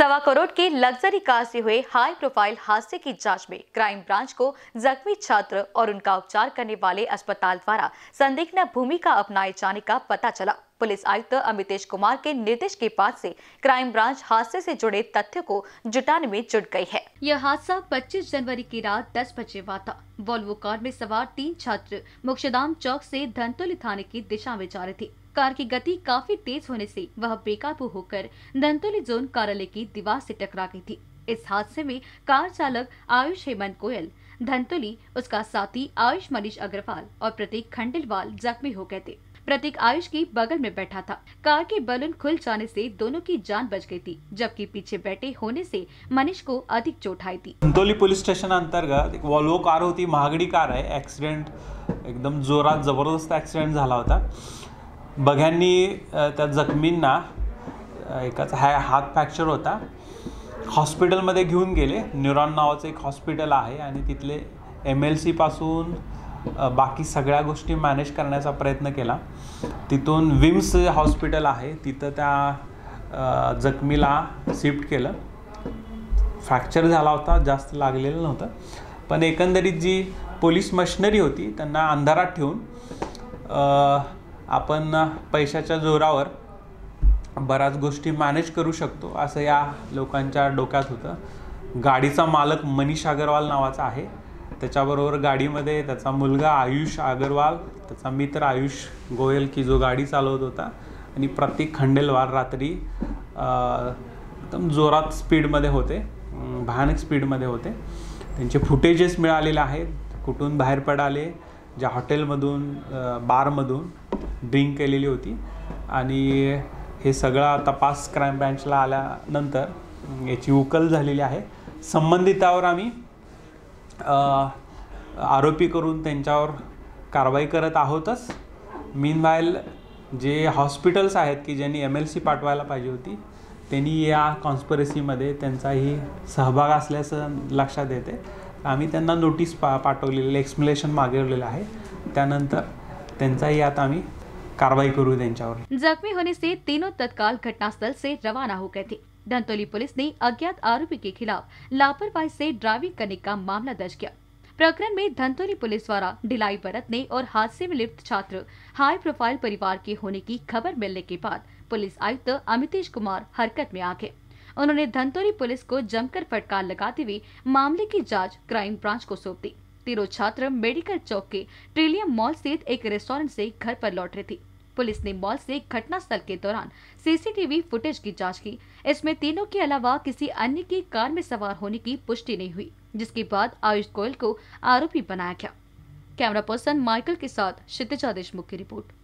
सवा करोड़ की luxury car से हुए हाई प्रोफाइल हादसे की जांच में क्राइम ब्रांच को जख्मी छात्र और उनका उपचार करने वाले अस्पताल द्वारा संदिग्ध भूमिका अपनाए जाने का पता चला पुलिस आयुक्त अमितेश कुमार के निर्देश के बाद से क्राइम ब्रांच हादसे से जुड़े तथ्य को जुटाने में जुट गई है यह हादसा 25 जनवरी की रात 10 बजे हुआ था वॉल्वो कार में सवार तीन छात्र मोक्षदाम चौक से धनतोली थाने की दिशा में जा रहे थे कार की गति काफी तेज होने से वह बेकाबू होकर दंतोली जोन कार्यालय की दीवार से टकरा गई थी इस हादसे में कार चालक आयुष हेमंत गोयल धनतोली उसका साथी आयुष मनीष अग्रवाल और प्रतीक खंडेलवाल जख्मी हो गए थे प्रतीक आयुष की बगल में बैठा था कार के बलून खुल जाने से दोनों की जान बच गई थी जबकि पीछे बैठे होने से मनीष को अधिक चोट आई थी धंतोली पुलिस स्टेशन अंतर्गत एक वॉल्वो कार होती महागडी कार है एक्सीडेंट एकदम जोरात जबरदस्त एक्सीडेंट झाला होता बघ्यांनी त्या जखमींना एकाचा हा हात फ्रॅक्चर होता हॉस्पिटलमध्ये घेऊन गेले न्यूरॉन नावाचं एक हॉस्पिटल आहे आणि तिथले एम एल सीपासून बाकी सगळ्या गोष्टी मॅनेज करण्याचा प्रयत्न केला तिथून विम्स हॉस्पिटल आहे तिथं त्या जखमीला शिफ्ट केलं फ्रॅक्चर झाला होता जास्त लागलेलं नव्हतं पण एकंदरीत जी पोलीस मशिनरी होती त्यांना अंधारात ठेवून आपण पैशाच्या जोरावर बऱ्याच गोष्टी मॅनेज करू शकतो असं या लोकांच्या डोक्यात होतं गाडीचा मालक मनीष अगरवाल नावाचा आहे त्याच्याबरोबर गाडीमध्ये त्याचा मुलगा आयुष अगरवाल त्याचा मित्र आयुष गोयल की जो गाडी चालवत होता आणि प्रत्येक खंडेलवार रात्री एकदम जोरात स्पीडमध्ये होते भयानक स्पीडमध्ये होते त्यांचे फुटेजेस मिळालेले आहेत कुठून बाहेर पडाले ज्या हॉटेलमधून बारमधून ड्रिंक केलेली होती आणि हे सगळं आता पास क्राईम ब्रँचला आल्यानंतर याची उकल झालेली आहे संबंधितावर आम्ही आरोपी करून त्यांच्यावर कारवाई करत आहोतच मीनवायल जे हॉस्पिटल्स आहेत की ज्यांनी एम एल सी पाठवायला पाहिजे होती त्यांनी या कॉन्स्परसीमध्ये त्यांचाही सहभाग असल्याचं लक्षात येते आम्ही त्यांना नोटीस पा पाठवलेली एक्सप्लेनेशन मागवलेलं आहे त्यानंतर त्यांचाही आता आम्ही कार्रवाई करू जख्मी होने से तीनों तत्काल घटनास्थल से रवाना हो गए थे धनतोली पुलिस ने अज्ञात आरोपी के खिलाफ लापरवाही से ड्राइविंग करने का मामला दर्ज किया प्रकरण में धनतोली पुलिस द्वारा ढिलाई बरतने और हादसे में लिप्त छात्र हाई प्रोफाइल परिवार के होने की खबर मिलने के बाद पुलिस आयुक्त अमितेश कुमार हरकत में आ गए उन्होंने धनतोली पुलिस को जमकर फटकार लगाते हुए मामले की जांच क्राइम ब्रांच को सौंप दी तीनों छात्र मेडिकल चौक के ट्रिलियम मॉल स्थित एक रेस्टोरेंट से घर पर लौट रहे थे पुलिस ने मॉल से स्थल के दौरान सीसीटीवी फुटेज की जांच की इसमें तीनों के अलावा किसी अन्य की कार में सवार होने की पुष्टि नहीं हुई जिसके बाद आयुष गोयल को आरोपी बनाया गया कैमरा पर्सन माइकल के साथ क्षितिजा देशमुख की रिपोर्ट